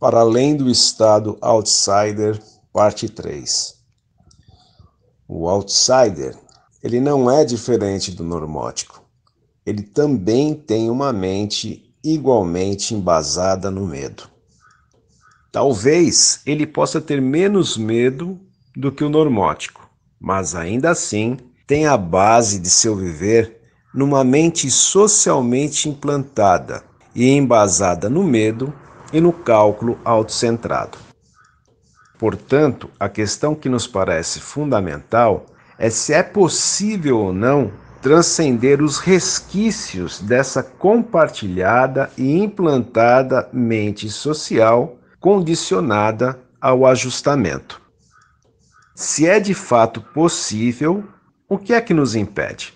Para além do estado outsider, parte 3. O outsider, ele não é diferente do normótico. Ele também tem uma mente igualmente embasada no medo. Talvez ele possa ter menos medo do que o normótico, mas ainda assim tem a base de seu viver numa mente socialmente implantada e embasada no medo e no cálculo autocentrado. Portanto, a questão que nos parece fundamental é se é possível ou não transcender os resquícios dessa compartilhada e implantada mente social condicionada ao ajustamento. Se é de fato possível, o que é que nos impede?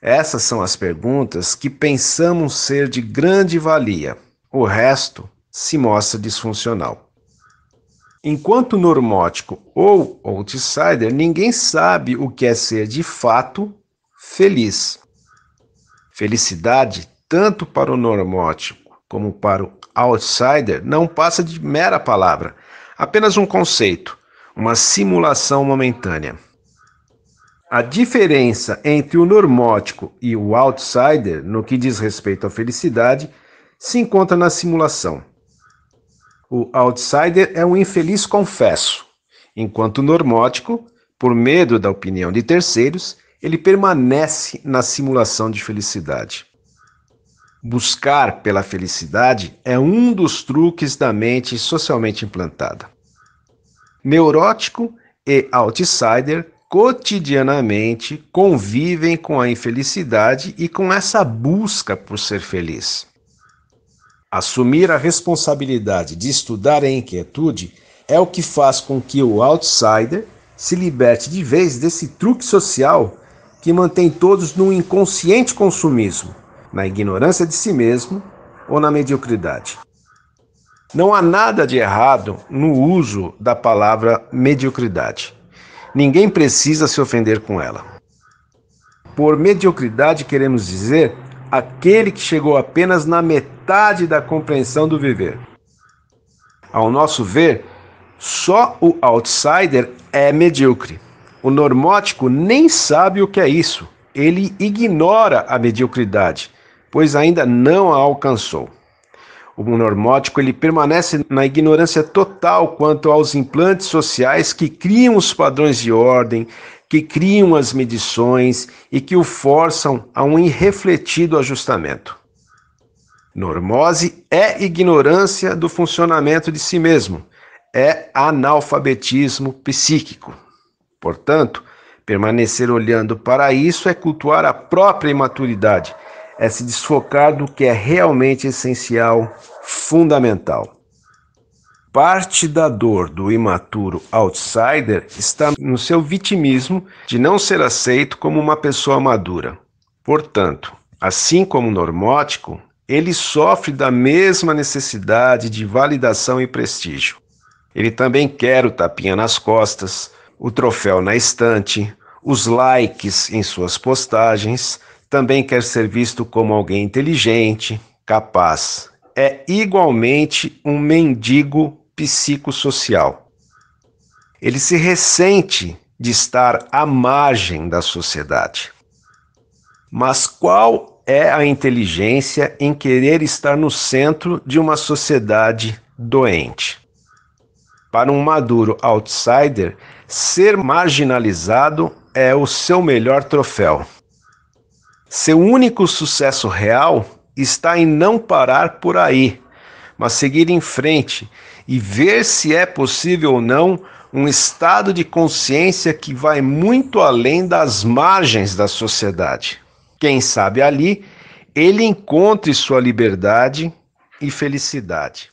Essas são as perguntas que pensamos ser de grande valia o resto se mostra disfuncional. Enquanto normótico ou outsider, ninguém sabe o que é ser de fato feliz. Felicidade, tanto para o normótico como para o outsider, não passa de mera palavra, apenas um conceito, uma simulação momentânea. A diferença entre o normótico e o outsider no que diz respeito à felicidade se encontra na simulação. O outsider é um infeliz confesso, enquanto o normótico, por medo da opinião de terceiros, ele permanece na simulação de felicidade. Buscar pela felicidade é um dos truques da mente socialmente implantada. Neurótico e outsider cotidianamente convivem com a infelicidade e com essa busca por ser feliz. Assumir a responsabilidade de estudar a inquietude é o que faz com que o outsider se liberte de vez desse truque social que mantém todos num inconsciente consumismo, na ignorância de si mesmo ou na mediocridade. Não há nada de errado no uso da palavra mediocridade. Ninguém precisa se ofender com ela. Por mediocridade, queremos dizer aquele que chegou apenas na metade da compreensão do viver. Ao nosso ver, só o outsider é medíocre. O normótico nem sabe o que é isso. Ele ignora a mediocridade, pois ainda não a alcançou. O normótico ele permanece na ignorância total quanto aos implantes sociais que criam os padrões de ordem, que criam as medições e que o forçam a um irrefletido ajustamento. Normose é ignorância do funcionamento de si mesmo, é analfabetismo psíquico. Portanto, permanecer olhando para isso é cultuar a própria imaturidade, é se desfocar do que é realmente essencial, fundamental. Parte da dor do imaturo outsider está no seu vitimismo de não ser aceito como uma pessoa madura. Portanto, assim como o normótico, ele sofre da mesma necessidade de validação e prestígio. Ele também quer o tapinha nas costas, o troféu na estante, os likes em suas postagens, também quer ser visto como alguém inteligente, capaz. É igualmente um mendigo psicossocial. Ele se ressente de estar à margem da sociedade. Mas qual é a inteligência em querer estar no centro de uma sociedade doente? Para um maduro outsider, ser marginalizado é o seu melhor troféu. Seu único sucesso real está em não parar por aí, mas seguir em frente e ver se é possível ou não um estado de consciência que vai muito além das margens da sociedade. Quem sabe ali ele encontre sua liberdade e felicidade.